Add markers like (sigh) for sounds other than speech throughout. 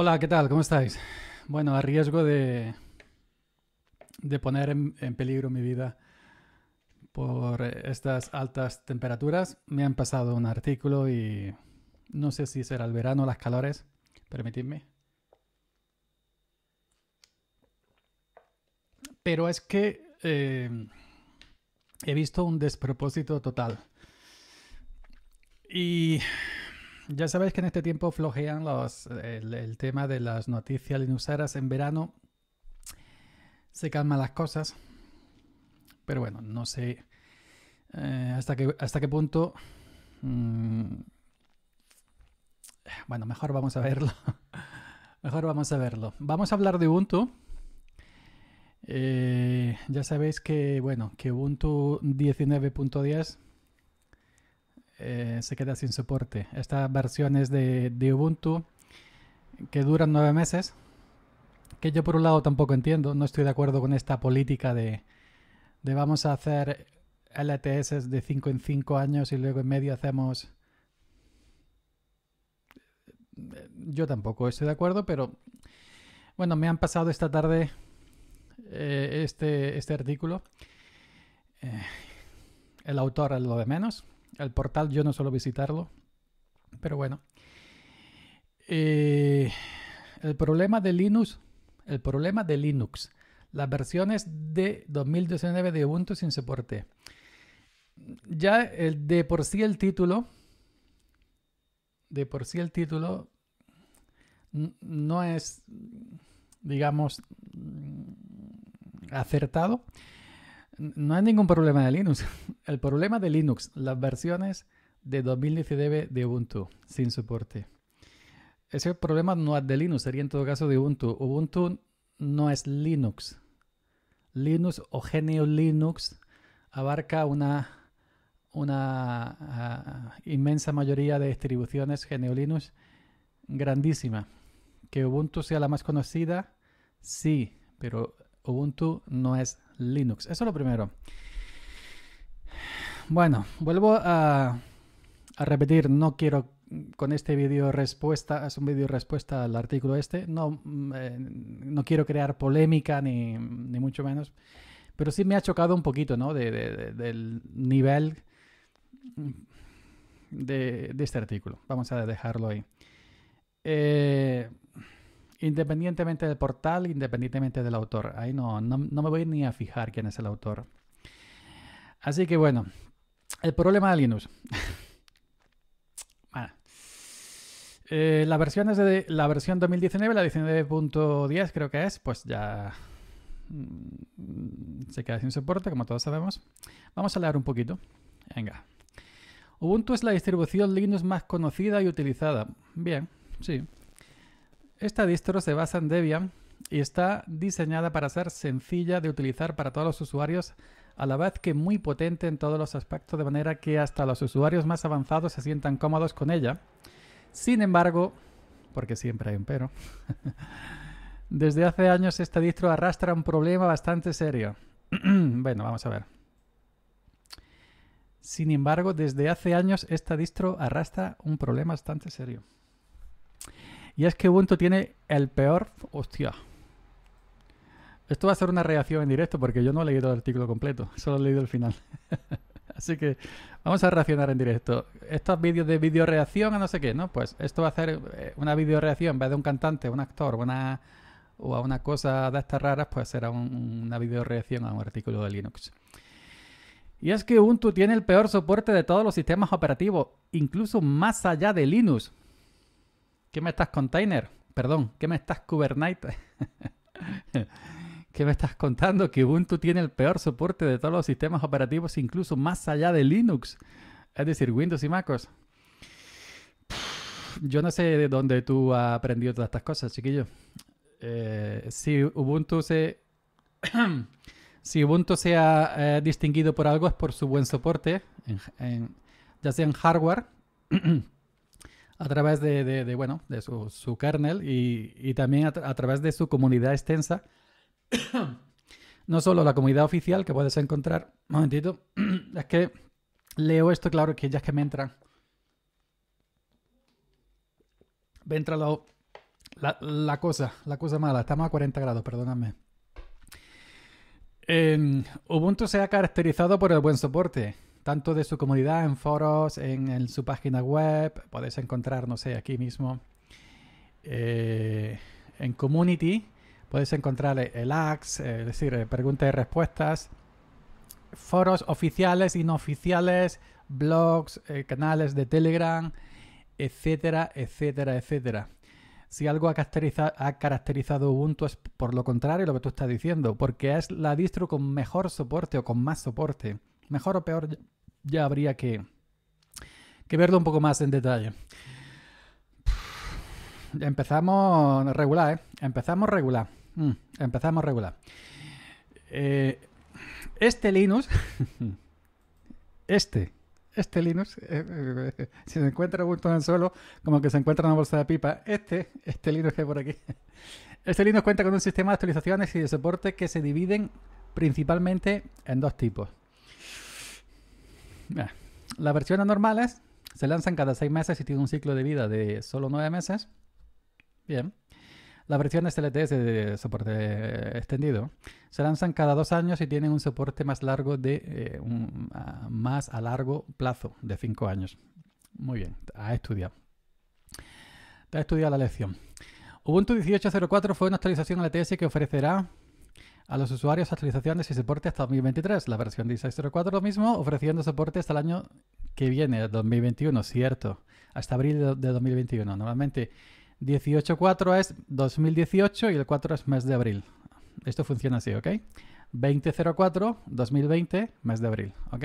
Hola, ¿qué tal? ¿Cómo estáis? Bueno, a riesgo de, de poner en, peligro mi vida por estas altas temperaturas, me han pasado un artículo y no sé si será el verano, las calores, permitidme. Pero es que eh, he visto un despropósito total. Y ya sabéis que en este tiempo flojean los, el, tema de las noticias linuxeras en verano. Se calman las cosas. Pero bueno, no sé eh, hasta, qué, hasta qué punto... Mm, bueno, mejor vamos a verlo. (laughs) mejor vamos a verlo. Vamos a hablar de Ubuntu. Eh, ya sabéis que, bueno, que Ubuntu 19.10 eh, se queda sin soporte. Estas versiones de, de Ubuntu que duran nueve meses, que yo por un lado tampoco entiendo, no estoy de acuerdo con esta política de, vamos a hacer LTS de 5 en 5 años y luego en medio hacemos... Eh, yo tampoco estoy de acuerdo, pero bueno, me han pasado esta tarde eh, este, este, artículo. el autor es lo de menos, el portal yo no suelo visitarlo, pero bueno. Eh, el problema de Linux, el problema de Linux, las versiones de 2019 de Ubuntu sin soporte. Ya el, de por sí el título, de por sí el título no es, digamos, acertado no hay ningún problema de Linux. (laughs) El problema de Linux, las versiones de 2019 de Ubuntu sin soporte. Ese problema no es de Linux, sería en todo caso de Ubuntu. Ubuntu no es Linux. Linux o genio Linux abarca una, una ah, inmensa mayoría de distribuciones genio Linux grandísima. Que Ubuntu sea la más conocida, sí, pero Ubuntu no es Linux. Eso es lo primero. Bueno, vuelvo a, repetir, no quiero con este vídeo respuesta, es un vídeo respuesta al artículo este, no, mm, eh, no quiero crear polémica ni, mucho menos, pero sí me ha chocado un poquito, ¿no? del nivel de, este artículo. Vamos a dejarlo ahí. Eh, Independientemente del portal, independientemente del autor. Ahí no, no, me voy ni a fijar quién es el autor. Así que bueno, el problema de Linux. (laughs) Ah. Eh, la versión es de la versión 2019, la 19.10 creo que es, pues ya mm, se queda sin soporte, como todos sabemos. Vamos a leer un poquito. Venga. Ubuntu es la distribución Linux más conocida y utilizada. Bien, sí, esta distro se basa en Debian y está diseñada para ser sencilla de utilizar para todos los usuarios, a la vez que muy potente en todos los aspectos, de manera que hasta los usuarios más avanzados se sientan cómodos con ella. Sin embargo, porque siempre hay un pero, (laughs) desde hace años esta distro arrastra un problema bastante serio. (clears throat) bueno, vamos a ver. Sin embargo, desde hace años esta distro arrastra un problema bastante serio. Y es que Ubuntu tiene el peor... Hostia. Esto va a ser una reacción en directo porque yo no he leído el artículo completo, (laughs) solo he leído el final. (laughs) Así que vamos a reaccionar en directo. Estos vídeos de videoreacción reacción a no sé qué, ¿no? Pues esto va a ser eh, una videoreacción. reacción en vez de un cantante, un actor, una o a una cosa de estas raras, pues será una video reacción a un artículo de Linux. Y es que Ubuntu tiene el peor soporte de todos los sistemas operativos, incluso más allá de Linux. ¿Qué me estás container? Perdón, ¿qué me estás Kubernetes? (laughs) ¿Qué me estás contando? Que Ubuntu tiene el peor soporte de todos los sistemas operativos, incluso más allá de Linux. Es decir, Windows y MacOS. Yo no sé de dónde tú has aprendido todas estas cosas, chiquillo. Eh, si Ubuntu se... (clears throat) si Ubuntu se ha eh, distinguido por algo es por su buen soporte, ya sea en hardware (clears throat) a través de, bueno, de su, kernel y, también a, través de su comunidad extensa. (coughs) no solo la comunidad oficial que puedes encontrar. Un momentito. (coughs) es que leo esto, claro, que ya es que me entran. Me entra la, la, cosa, la cosa mala. Estamos a 40 grados, perdóname. Eh, Ubuntu se ha caracterizado por el buen soporte tanto de su comunidad en foros, en, su página web, podéis encontrar, no sé, aquí mismo, eh, en community, podéis encontrar eh, el AX, eh, es decir, preguntas y respuestas, foros oficiales y no oficiales, blogs, canales de Telegram, etcétera, etcétera, etcétera. Si algo ha, ha caracterizado Ubuntu es por lo contrario lo que tú estás diciendo, porque es la distro con mejor soporte o con más soporte. Mejor o peor, ya habría que, verlo un poco más en detalle. Empezamos regular, ¿eh? Empezamos regular. Mm, empezamos regular. Eh, este Linux... (laughs) este este Linux, eh, (laughs) si se encuentra justo en el suelo, como que se encuentra en una bolsa de pipa. Este, este Linux que hay por aquí. (laughs) Este Linux cuenta con un sistema de actualizaciones y de soporte que se dividen principalmente en dos tipos. Ah. Las versiones normales se lanzan cada seis meses y tienen un ciclo de vida de solo nueve meses. Bien. Las versiones LTS de soporte extendido se lanzan cada dos años y tienen un soporte más largo de eh, un, ah, más a largo plazo de cinco años. Muy bien, ha estudiado. Te estudiado la lección. Ubuntu 18.04 fue una actualización LTS e que ofrecerá a los usuarios actualizaciones y soporte hasta 2023. La versión 16.04 lo mismo, ofreciendo soporte hasta el año que viene, 2021, cierto, hasta abril de 2021. Normalmente 18.4 es 2018 y el 4 es mes de abril. Esto funciona así, ¿ok? 20.04, 2020, mes de abril, ¿ok?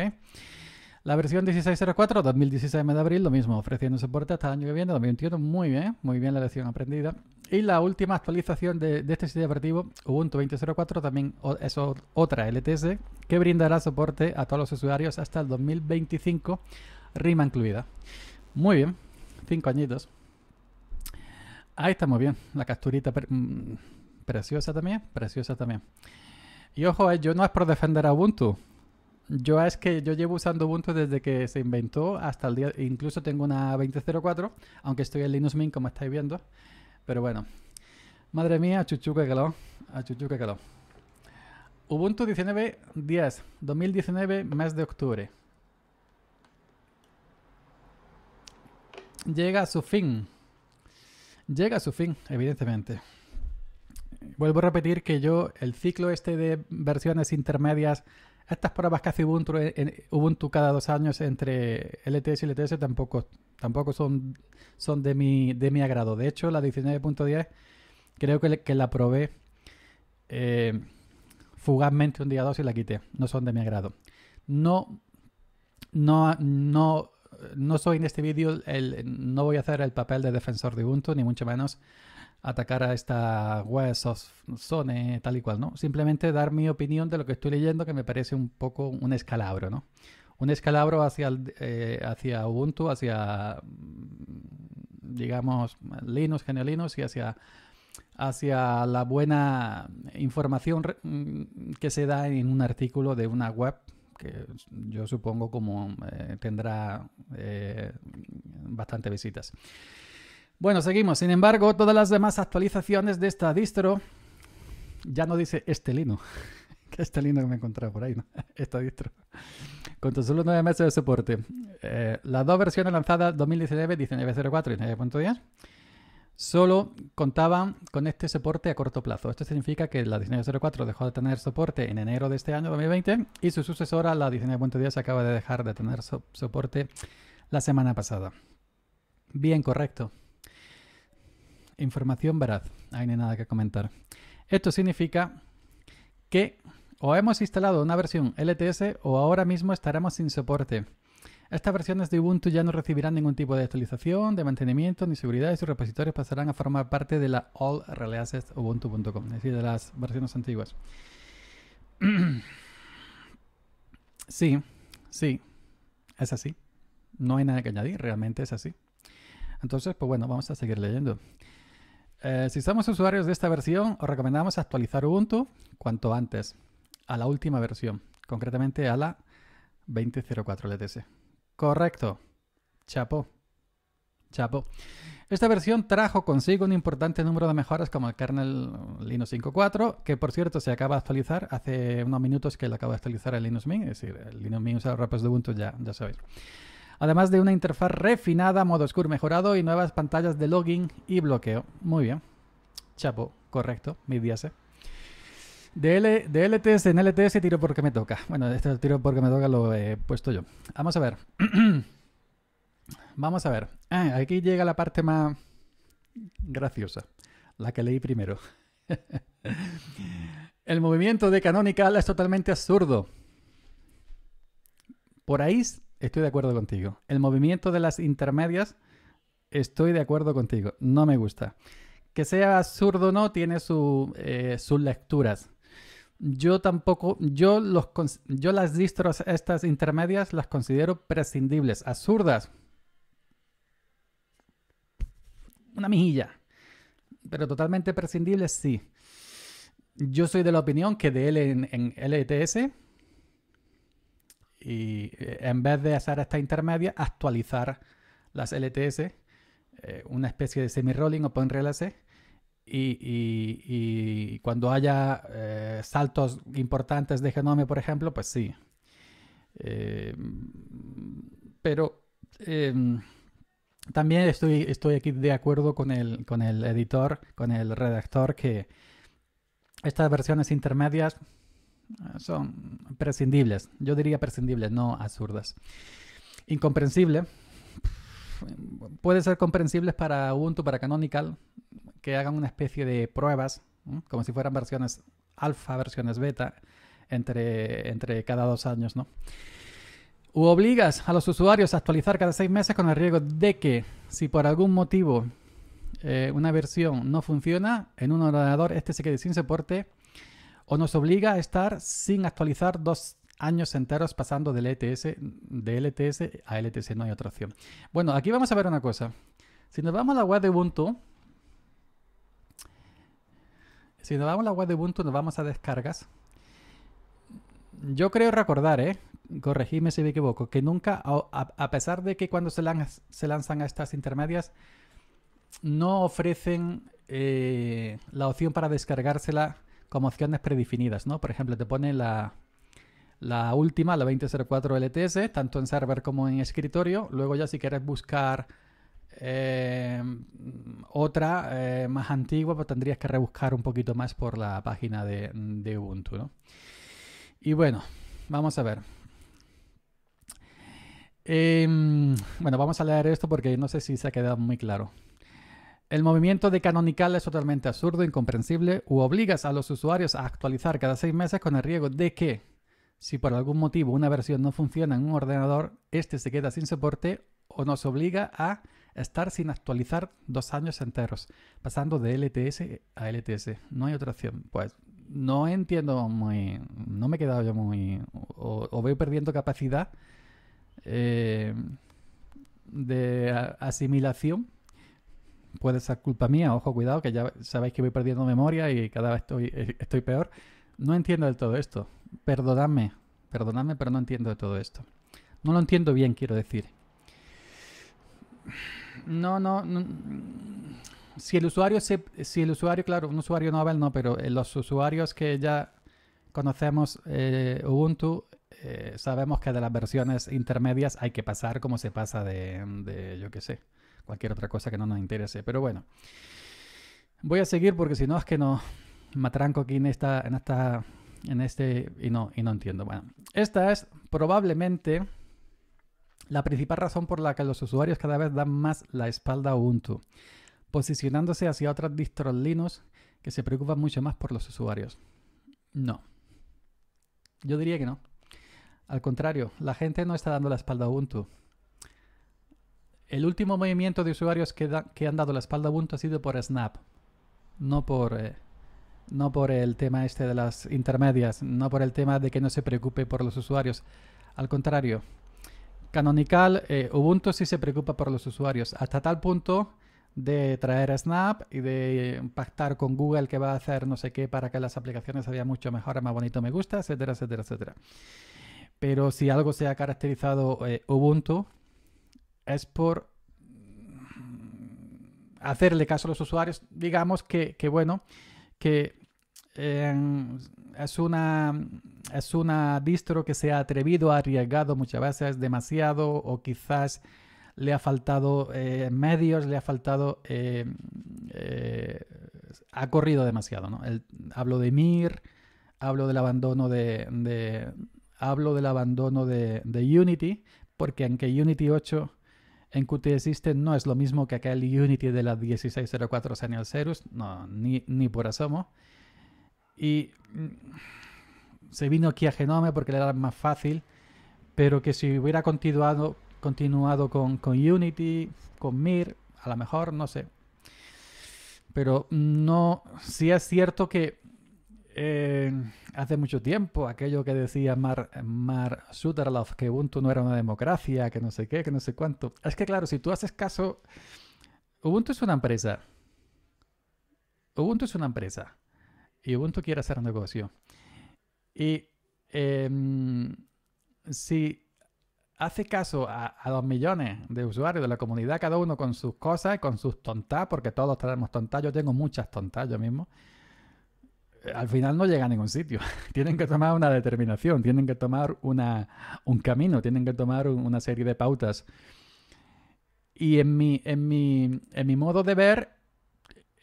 La versión 1604, 2016 de abril, lo mismo, ofreciendo soporte hasta el año que viene, 2021, muy bien, muy bien la lección aprendida. Y la última actualización de, este sitio operativo, Ubuntu 20.04, también es otra LTS, que brindará soporte a todos los usuarios hasta el 2025, rima incluida. Muy bien, cinco añitos. Ahí muy bien, la capturita mm, preciosa también, preciosa también. Y ojo, eh, yo no es por defender a Ubuntu, yo es que yo llevo usando Ubuntu desde que se inventó hasta el día... Incluso tengo una 20.04, aunque estoy en Linux Mint, como estáis viendo. Pero bueno. Madre mía, chuchu que calor. A Chuchuca que calor. Ubuntu 19.10, 2019, mes de octubre. Llega a su fin. Llega a su fin, evidentemente. Vuelvo a repetir que yo, el ciclo este de versiones intermedias estas pruebas que hace Ubuntu, cada dos años entre LTS y LTS tampoco, tampoco son, son de, mi, de mi agrado. De hecho, la 19.10 creo que, que, la probé eh, fugazmente un día dos y la quité. No son de mi agrado. No, no, no, no soy en este vídeo, no voy a hacer el papel de defensor de Ubuntu, ni mucho menos atacar a esta web tal y cual, ¿no? Simplemente dar mi opinión de lo que estoy leyendo que me parece un poco un escalabro, ¿no? Un escalabro hacia, eh, hacia Ubuntu, hacia, mm, digamos, Linux, Gene y hacia, hacia la buena información mm, que se da en un artículo de una web que yo supongo como eh, tendrá eh, bastante visitas. Bueno, seguimos. Sin embargo, todas las demás actualizaciones de esta distro ya no dice Estelino. (laughs) que Estelino que me he encontrado por ahí, ¿no? (laughs) Esta distro. Con tan solo nueve meses de soporte. Eh, las dos versiones lanzadas 2019, 19.04 y 19.10 solo contaban con este soporte a corto plazo. Esto significa que la 1904 dejó de tener soporte en enero de este año 2020 y su sucesora, la 19.10, acaba de dejar de tener soporte la semana pasada. Bien, correcto información veraz. Ahí no hay nada que comentar. Esto significa que o hemos instalado una versión LTS o ahora mismo estaremos sin soporte. Estas versiones de Ubuntu ya no recibirán ningún tipo de actualización, de mantenimiento ni seguridad y sus repositorios pasarán a formar parte de la All Releases Ubuntu.com, es decir, de las versiones antiguas. (clears throat) Sí, sí, es así. No hay nada que añadir, realmente es así. Entonces, pues bueno, vamos a seguir leyendo. Eh, si somos usuarios de esta versión, os recomendamos actualizar Ubuntu cuanto antes, a la última versión, concretamente a la 20.04 LTS. Correcto. Chapo. Chapo. Esta versión trajo consigo un importante número de mejoras como el kernel Linux 5.4, que por cierto se acaba de actualizar hace unos minutos que lo acaba de actualizar el Linux Mint, es decir, el Linux Mint usa de Ubuntu, ya, ya sabéis además de una interfaz refinada, modo oscuro mejorado y nuevas pantallas de login y bloqueo. Muy bien. Chapo, correcto, Mi días. De, LTS en LTS tiro porque me toca. Bueno, este tiro porque me toca lo he puesto yo. Vamos a ver. (clears throat) Vamos a ver. Ah, aquí llega la parte más graciosa, la que leí primero. (laughs) El movimiento de Canonical es totalmente absurdo. Por ahí estoy de acuerdo contigo. El movimiento de las intermedias, estoy de acuerdo contigo. No me gusta. Que sea absurdo o no, tiene eh, sus lecturas. Yo tampoco, yo, las distros, estas intermedias, las considero prescindibles. Absurdas. Una mijilla, Pero totalmente prescindibles, sí. Yo soy de la opinión que de L en, en LTS y eh, en vez de hacer esta intermedia, actualizar las LTS, eh, una especie de semi-rolling o PONRLC, y, y, cuando haya eh, saltos importantes de Genome, por ejemplo, pues sí. pero em, también estoy, estoy aquí de acuerdo con el editor, con el redactor, que estas versiones intermedias Ah, son prescindibles. Yo diría prescindibles, no absurdas. Incomprensible. Puede ser comprensibles para Ubuntu, para Canonical, que hagan una especie de pruebas, como si fueran versiones alfa, versiones beta, entre, entre cada dos años, ¿no? obligas a los usuarios a actualizar cada seis meses con el riesgo de que, si por algún motivo eh, una versión no funciona en un ordenador, este se quede sin soporte o nos obliga a estar sin actualizar dos años enteros pasando del ETS, de LTS a LTS, no hay otra opción. Bueno, aquí vamos a ver una cosa. Si nos vamos a la web de Ubuntu, si nos vamos a la web de Ubuntu, nos vamos a descargas. Yo creo recordar, ¿eh? corregidme si me equivoco, que nunca, a, pesar de que cuando se, lanzan a estas intermedias, no ofrecen eh, la opción para descargársela como opciones predefinidas, ¿no? Por ejemplo, te pone la, la última, la 2004 LTS, tanto en server como en escritorio. Luego ya si quieres buscar eh, otra eh, más antigua, pues tendrías que rebuscar un poquito más por la página de, Ubuntu, ¿no? Y bueno, vamos a ver. Em, bueno, vamos a leer esto porque no sé si se ha quedado muy claro. El movimiento de Canonical es totalmente absurdo, incomprensible, u obligas a los usuarios a actualizar cada seis meses con el riesgo de que, si por algún motivo una versión no funciona en un ordenador, este se queda sin soporte o nos obliga a estar sin actualizar dos años enteros, pasando de LTS a LTS. No hay otra opción. Pues no entiendo muy, no me he quedado yo muy, o, voy perdiendo capacidad eh, de asimilación puede ser culpa mía, ojo, cuidado, que ya sabéis que voy perdiendo memoria y cada vez estoy, eh, estoy peor. No entiendo del todo esto. Perdonadme, perdonadme, pero no entiendo de todo esto. No lo entiendo bien, quiero decir. No, no, Si el usuario, se, si el usuario, claro, un usuario Nobel no, pero eh, los usuarios que ya conocemos eh, Ubuntu, sabemos que de las versiones intermedias hay que pasar como se pasa de, de yo qué sé, cualquier otra cosa que no nos interese. Pero bueno, voy a seguir porque si no es que no matranco aquí en en esta, en este y no y no entiendo. Bueno, esta es probablemente la principal razón por la que los usuarios cada vez dan más la espalda a Ubuntu, posicionándose hacia otras distros Linux que se preocupan mucho más por los usuarios. No. Yo diría que no. Al contrario, la gente no está dando la espalda a Ubuntu. El último movimiento de usuarios que, han dado la espalda a Ubuntu ha sido por Snap, eh, no por, el tema este de las intermedias, no por el tema de que no se preocupe por los usuarios. Al contrario, Canonical, eh, Ubuntu sí se preocupa por los usuarios, hasta tal punto de traer a Snap y de pactar con Google que va a hacer no sé qué para que las aplicaciones se mucho mejor, más bonito, me gusta, etcétera, etcétera, etcétera. Pero si algo se ha caracterizado eh, Ubuntu es por hacerle caso a los usuarios. Digamos que, bueno, que em, es, una, es una distro que se ha atrevido, ha arriesgado muchas veces demasiado o quizás le ha faltado eh, medios, le ha faltado... Em, eh, ha corrido demasiado, ¿no? hablo de Mir, hablo del abandono de... hablo del abandono de, de Unity, porque aunque Unity 8 en Qt no es lo mismo que aquel Unity de la 1604 Senior Serus, no, ni, por asomo. Y mm, se vino aquí a Genome porque le era más fácil, pero que si hubiera continuado, continuado con, con Unity, con Mir, a lo mejor, no sé. Pero no, sí es cierto que hace mucho tiempo, aquello que decía Mar, Mar Suterloff, que Ubuntu no era una democracia, que no sé qué, que no sé cuánto. Es que claro, si tú haces caso, Ubuntu es una empresa. Ubuntu es una empresa. Y Ubuntu quiere hacer negocio. Y em, si hace caso a, dos millones de usuarios de la comunidad, cada uno con sus cosas, con sus tontas, porque todos tenemos tontas, yo tengo muchas tontas yo mismo al final no llega a ningún sitio. (laughs) tienen que tomar una determinación, tienen que tomar un camino, tienen que tomar una serie de pautas. Y en mi, en mi, modo de ver,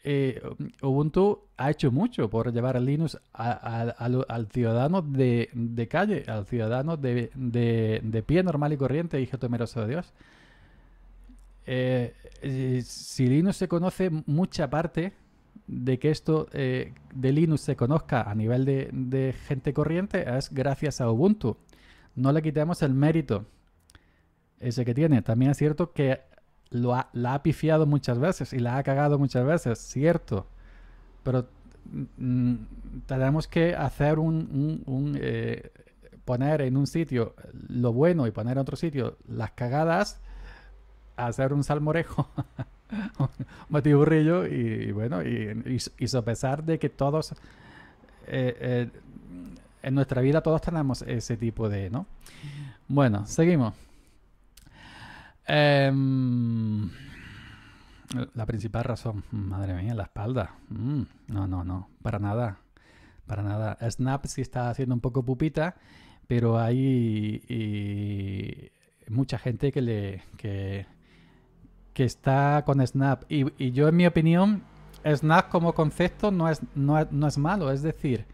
eh, Ubuntu ha hecho mucho por llevar a Linux al ciudadano de, calle, al ciudadano de, pie normal y corriente, hijo temeroso de Dios. Eh, eh, si Linux se conoce mucha parte de que esto eh, de Linux se conozca a nivel de, gente corriente es gracias a Ubuntu. No le quitemos el mérito ese que tiene. También es cierto que lo ha, la ha pifiado muchas veces y la ha cagado muchas veces, cierto. Pero mm, tenemos que hacer un, eh, poner en un sitio lo bueno y poner en otro sitio las cagadas, hacer un salmorejo (laughs) (laughs) Mati Burrillo y, bueno, y, y, a pesar de que todos, eh, eh, en nuestra vida todos tenemos ese tipo de, ¿no? Bueno, seguimos. Em, la principal razón, madre mía, la espalda. Mm, no, no, no, para nada. Para nada. Snap sí está haciendo un poco pupita, pero hay mucha gente que le que está con Snap. Y, yo, en mi opinión, Snap como concepto no es, no es, no es malo. Es decir,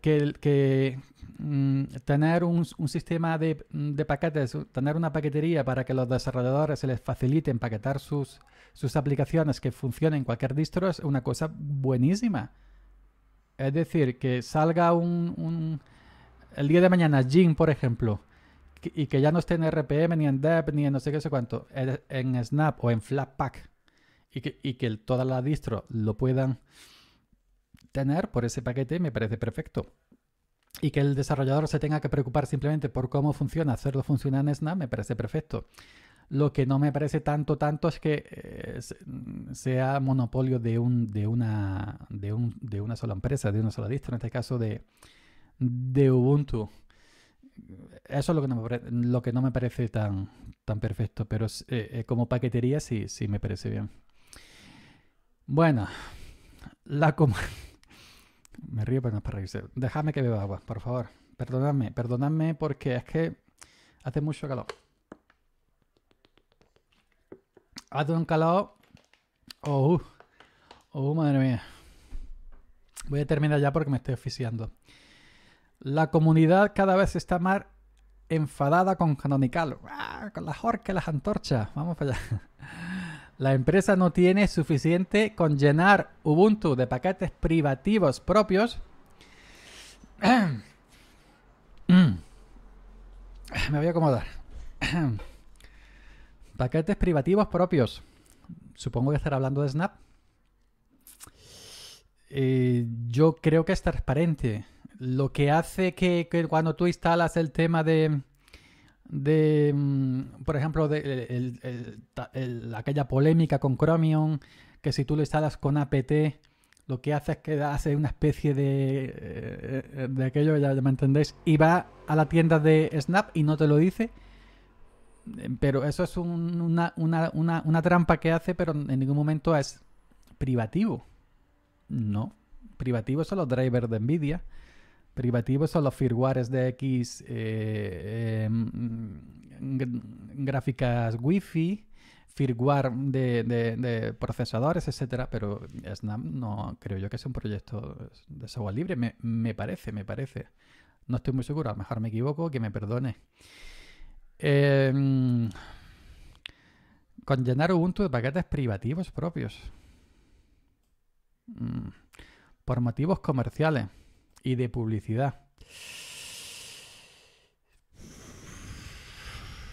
que, que mm, tener un, sistema de, paquetes, tener una paquetería para que los desarrolladores se les facilite empaquetar sus, sus aplicaciones que funcionen en cualquier distro es una cosa buenísima. Es decir, que salga un, un el día de mañana Jim, por ejemplo, y que ya no esté en RPM, ni en DEP, ni en no sé qué sé cuánto, en Snap o en Flatpak, y que, y que todas las distros lo puedan tener por ese paquete, me parece perfecto. Y que el desarrollador se tenga que preocupar simplemente por cómo funciona, hacerlo funcionar en Snap, me parece perfecto. Lo que no me parece tanto, tanto es que eh, sea monopolio de, un, de, una, de, una sola empresa, de una sola distro, en este caso de, de Ubuntu eso es lo que no me, lo que no me parece tan, tan perfecto, pero eh, eh, como paquetería sí, sí me parece bien. Bueno, la coma (laughs) Me río, pero no es para reírse. Déjame que beba agua, por favor. Perdonadme, perdonadme porque es que hace mucho calor. Hace un calor. Oh, uh, oh, madre mía. Voy a terminar ya porque me estoy oficiando. La comunidad cada vez está más enfadada con Canonical. Ah, con las orcas, las antorchas. Vamos para allá. La empresa no tiene suficiente con llenar Ubuntu de paquetes privativos propios. Me voy a acomodar. Paquetes privativos propios. Supongo que estar hablando de Snap. Eh, yo creo que es transparente lo que hace que, cuando tú instalas el tema de, mm, por ejemplo, de aquella polémica con Chromium, que si tú lo instalas con apt, lo que hace es que hace una especie de, eh, de aquello, ya, me entendéis, y va a la tienda de Snap y no te lo dice. Pero eso es una, trampa que hace, pero en ningún momento es privativo. No, privativo son los drivers de Nvidia privativos son los firmwares de X eh, em, gráficas Wi-Fi, firmware de, procesadores, etcétera, pero Snap no creo yo que sea un proyecto de software libre, me, parece, me parece. No estoy muy seguro, a lo mejor me equivoco, que me perdone. Em, con llenar Ubuntu de paquetes privativos propios. Mm, por motivos comerciales y de publicidad.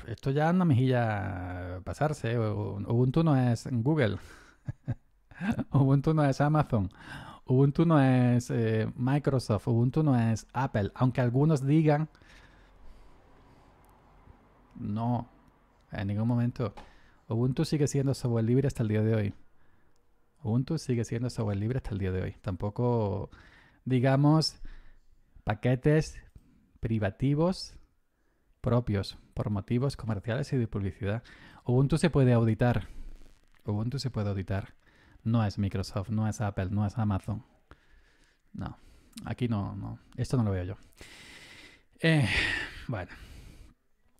Esto ya anda mejilla pasarse. ¿eh? Ubuntu no es Google. (laughs) Ubuntu no es Amazon. Ubuntu no es eh, Microsoft. Ubuntu no es Apple. Aunque algunos digan... No. En ningún momento. Ubuntu sigue siendo software libre hasta el día de hoy. Ubuntu sigue siendo software libre hasta el día de hoy. Tampoco digamos, paquetes privativos propios por motivos comerciales y de publicidad. Ubuntu se puede auditar. Ubuntu se puede auditar. No es Microsoft, no es Apple, no es Amazon. No, aquí no, no. Esto no lo veo yo. Eh, bueno.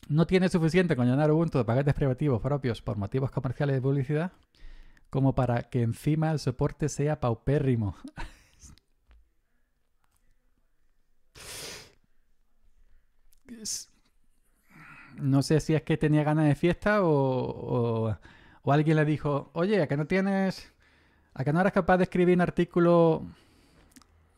No tiene suficiente con llenar Ubuntu de paquetes privativos propios por motivos comerciales de publicidad como para que encima el soporte sea paupérrimo. (laughs) no sé si es que tenía ganas de fiesta o, alguien le dijo, oye, ¿a que no tienes, a que no eras capaz de escribir un artículo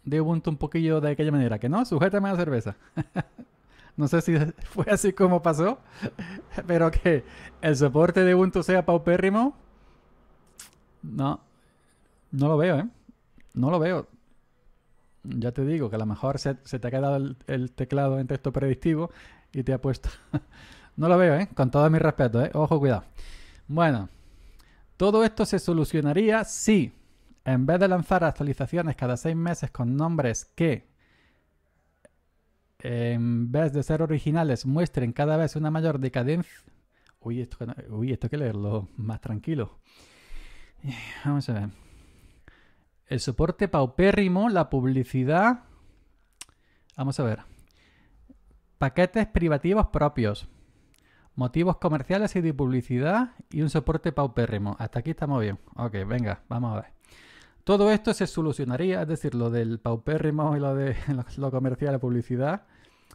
de Ubuntu un poquillo de aquella manera? Que no, sujétame a la cerveza. (laughs) no sé si (laughs) fue así como pasó, (laughs) pero que el soporte de Ubuntu sea paupérrimo, no, no lo veo, ¿eh? No lo veo ya te digo que a lo mejor se, te ha quedado el, teclado en texto predictivo y te ha puesto... (laughs) no lo veo, ¿eh? Con todo mi respeto, ¿eh? Ojo, cuidado. Bueno, todo esto se solucionaría si, en vez de lanzar actualizaciones cada seis meses con nombres que, en vez de ser originales, muestren cada vez una mayor decadencia... Uy, esto, uy, esto hay que leerlo más tranquilo. (sighs) Vamos a ver. El soporte paupérrimo, la publicidad. Vamos a ver. Paquetes privativos propios. Motivos comerciales y de publicidad y un soporte paupérrimo. Hasta aquí estamos bien. Ok, venga, vamos a ver. Todo esto se solucionaría, es decir, lo del paupérrimo y lo de (laughs) lo, comercial, la publicidad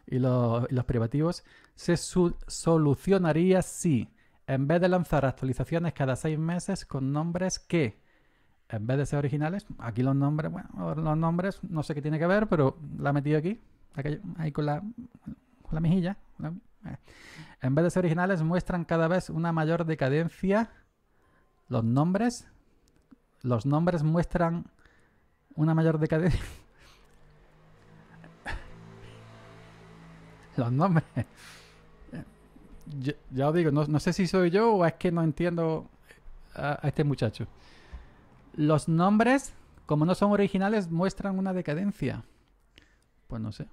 y, y los privativos, se solucionaría si, en vez de lanzar actualizaciones cada seis meses con nombres que en vez de ser originales, aquí los nombres, bueno, los nombres no sé qué tiene que ver, pero la he metido aquí, ahí con la, con mejilla. En vez de ser originales, muestran cada vez una mayor decadencia los nombres. Los nombres muestran una mayor decadencia. (laughs) los nombres. ya os digo, no, sé si soy yo o es que no entiendo a este muchacho. Los nombres, como no son originales, muestran una decadencia. Pues no sé.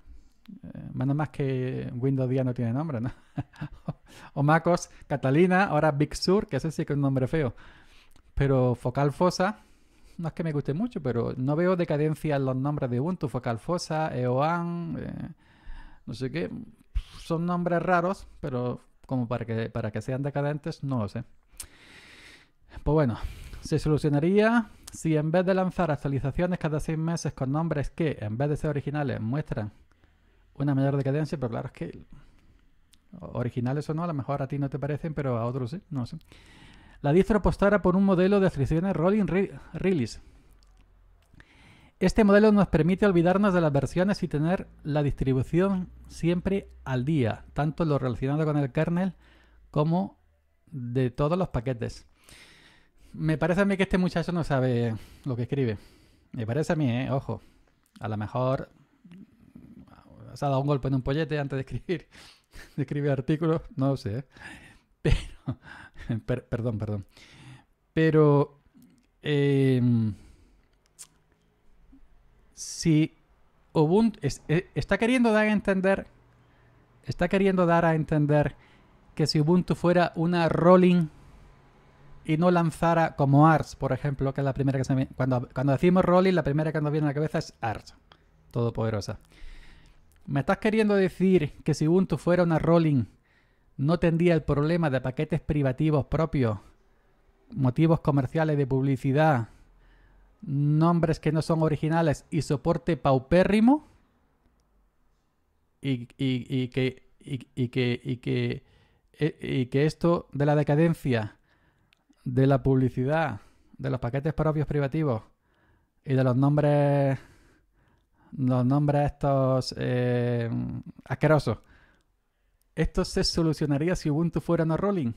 Eh, menos más que Windows 10 no tiene nombre, ¿no? (laughs) o Macos, Catalina, ahora Big Sur, que ese sí que es un nombre feo. Pero Focal Fosa, no es que me guste mucho, pero no veo decadencia en los nombres de Ubuntu, Focal Fosa, EOAN, eh, no sé qué. Son nombres raros, pero como para que, para que sean decadentes, no lo sé. Pues bueno, se solucionaría si en vez de lanzar actualizaciones cada seis meses con nombres que, en vez de ser originales, muestran una mayor decadencia, pero claro es que originales o no, a lo mejor a ti no te parecen, pero a otros sí, no sé. La distro apostara por un modelo de fricciones rolling release. Este modelo nos permite olvidarnos de las versiones y tener la distribución siempre al día, tanto lo relacionado con el kernel como de todos los paquetes. Me parece a mí que este muchacho no sabe lo que escribe. Me parece a mí, ¿eh? Ojo. A lo mejor se ha dado un golpe en un pollete antes de escribir, (laughs) de artículos, no lo sé. ¿eh? Pero, (laughs) perdón, perdón. Pero, em, si Ubuntu eh, está queriendo dar a entender, está queriendo dar a entender que si Ubuntu fuera una rolling y no lanzara como Ars, por ejemplo, que es la primera que se me... Cuando, decimos Rolling, la primera que nos viene a la cabeza es Ars, todopoderosa. ¿Me estás queriendo decir que si Ubuntu fuera una Rolling, no tendría el problema de paquetes privativos propios, motivos comerciales de publicidad, nombres que no son originales y soporte paupérrimo? Y, que esto de la decadencia de la publicidad, de los paquetes propios privativos y de los nombres, los nombres estos eh, asquerosos. ¿Esto se solucionaría si Ubuntu fuera no rolling?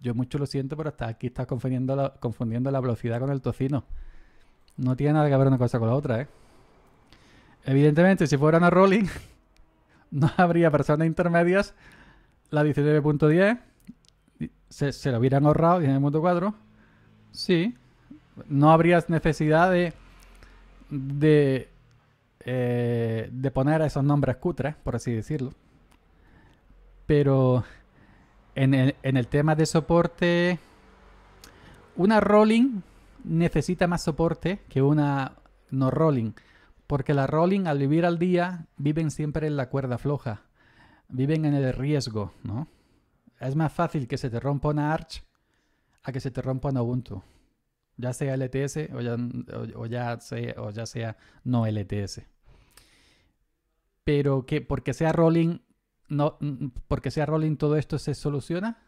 Yo mucho lo siento, pero hasta aquí estás confundiendo la, confundiendo la velocidad con el tocino. No tiene nada que ver una cosa con la otra, ¿eh? Evidentemente, si fuera no rolling, (laughs) no habría personas intermedias la 19.10 se, se lo hubieran ahorrado, en el mundo 4, sí, no habrías necesidad de, de, eh, de poner esos nombres cutras, por así decirlo. Pero en el, en el tema de soporte, una rolling necesita más soporte que una no rolling. Porque la rolling, al vivir al día, viven siempre en la cuerda floja, viven en el riesgo, ¿no? es más fácil que se te rompa una Arch a que se te rompa una Ubuntu. Ya sea LTS o ya, ya, sea, no LTS. Pero que porque sea rolling, no, porque sea rolling todo esto se soluciona.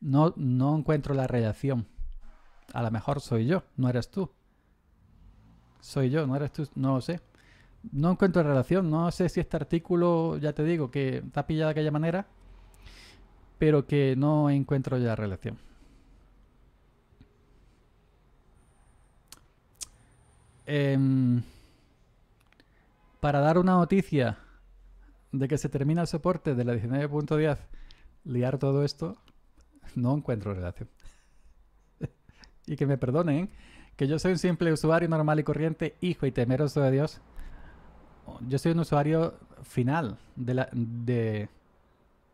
No, no encuentro la relación. A lo mejor soy yo, no eres tú. Soy yo, no eres tú, no lo sé. No encuentro relación, no sé si este artículo, ya te digo, que está pillado de aquella manera pero que no encuentro ya relación. Em, para dar una noticia de que se termina el soporte de la 19.10, liar todo esto, no encuentro relación. (laughs) y que me perdonen, que yo soy un simple usuario normal y corriente, hijo y temeroso de Dios. Yo soy un usuario final de la, de,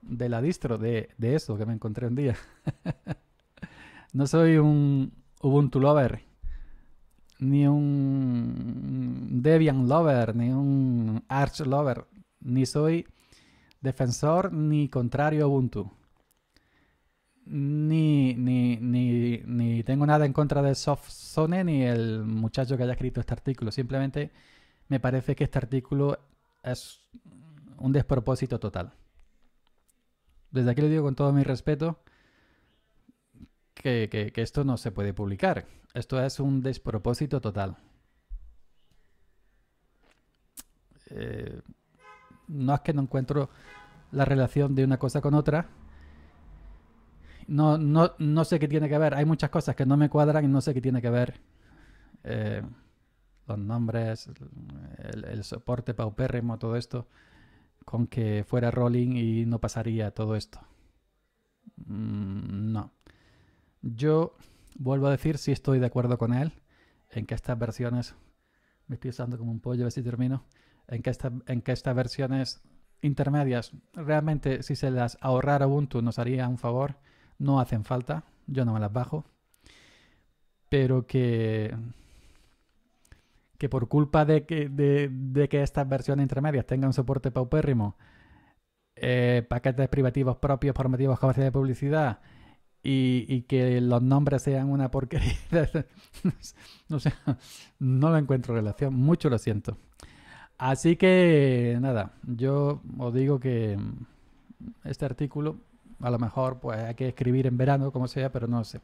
de la distro de, eso que me encontré un día. (laughs) no soy un Ubuntu lover, ni un Debian lover, ni un Arch lover, ni soy defensor ni contrario a Ubuntu. Ni, ni, ni, tengo nada en contra de Softzone ni el muchacho que haya escrito este artículo. Simplemente me parece que este artículo es un despropósito total desde aquí le digo con todo mi respeto que, esto no se puede publicar. Esto es un despropósito total. Eh, no es que no encuentro la relación de una cosa con otra. No, sé qué tiene que ver. Hay muchas cosas que no me cuadran y no sé qué tiene que ver. Eh, los nombres, el, el soporte paupérrimo, todo esto con que fuera Rolling y no pasaría todo esto. Mm, no. Yo vuelvo a decir si estoy de acuerdo con él en que estas versiones, me estoy usando como un pollo, a ver si termino, en que, en que estas versiones intermedias, realmente si se las ahorrara Ubuntu nos haría un favor, no hacen falta, yo no me las bajo, pero que que por culpa de que, de, que estas versiones intermedias tengan soporte paupérrimo, eh, paquetes privativos propios formativos, capacidad de publicidad y, que los nombres sean una porquería. (laughs) no, sé, no lo encuentro relación, mucho lo siento. Así que nada, yo os digo que este artículo a lo mejor pues hay que escribir en verano, como sea, pero no lo sé.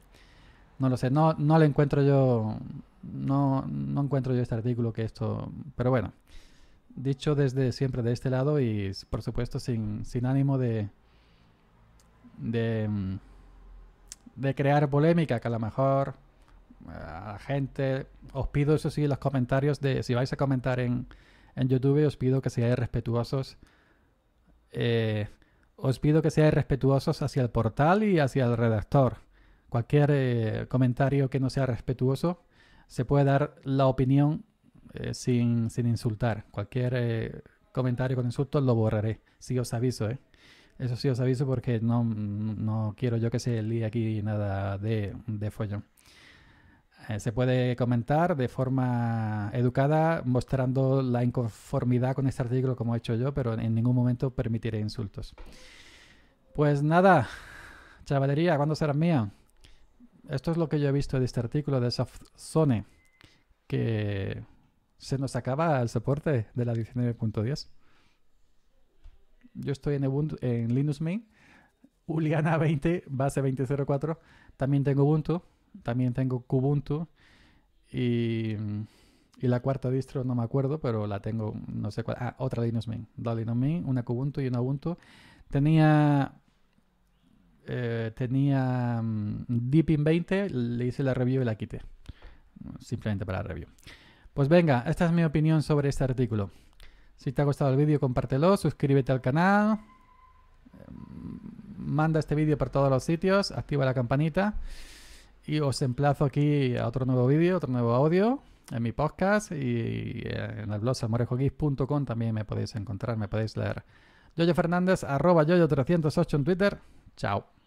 No lo sé, no, no encuentro yo no, no encuentro yo este artículo que esto... Pero bueno, dicho desde siempre de este lado y por supuesto sin, sin ánimo de, de, mm, de crear polémica, que a lo mejor la eh, gente, os pido eso sí, los comentarios de, si vais a comentar en, YouTube, os pido que seáis respetuosos. Eh, os pido que seáis respetuosos hacia el portal y hacia el redactor. Cualquier eh, comentario que no sea respetuoso, se puede dar la opinión eh, sin, insultar. Cualquier eh, comentario con insultos lo borraré. Sí os aviso, ¿eh? Eso sí os aviso porque no, quiero yo que se líe aquí nada de, de follón. Eh, se puede comentar de forma educada mostrando la inconformidad con este artículo como he hecho yo, pero en ningún momento permitiré insultos. Pues nada, chavalería, ¿cuándo serás mía? esto es lo que yo he visto de este artículo de Softzone, que se nos acaba el soporte de la 19.10. Yo estoy en, en Linux Mint, Uliana 20, base 20.04, también tengo Ubuntu, también tengo Kubuntu y, y, la cuarta distro no me acuerdo, pero la tengo, no sé cuál, ah, otra Linux Mint, dos Linux Mint, una Kubuntu y una Ubuntu. Tenía eh, tenía mm, Deepin 20, le hice la review y la quité. Simplemente para la review. Pues venga, esta es mi opinión sobre este artículo. Si te ha gustado el vídeo, compártelo, suscríbete al canal, mm, manda este vídeo por todos los sitios, activa la campanita y os emplazo aquí a otro nuevo vídeo, otro nuevo audio en mi podcast y eh, en el blog salmorejogeek.com también me podéis encontrar, me podéis leer. yoyofernández Fernández, arroba yoyo308 en Twitter. Chao.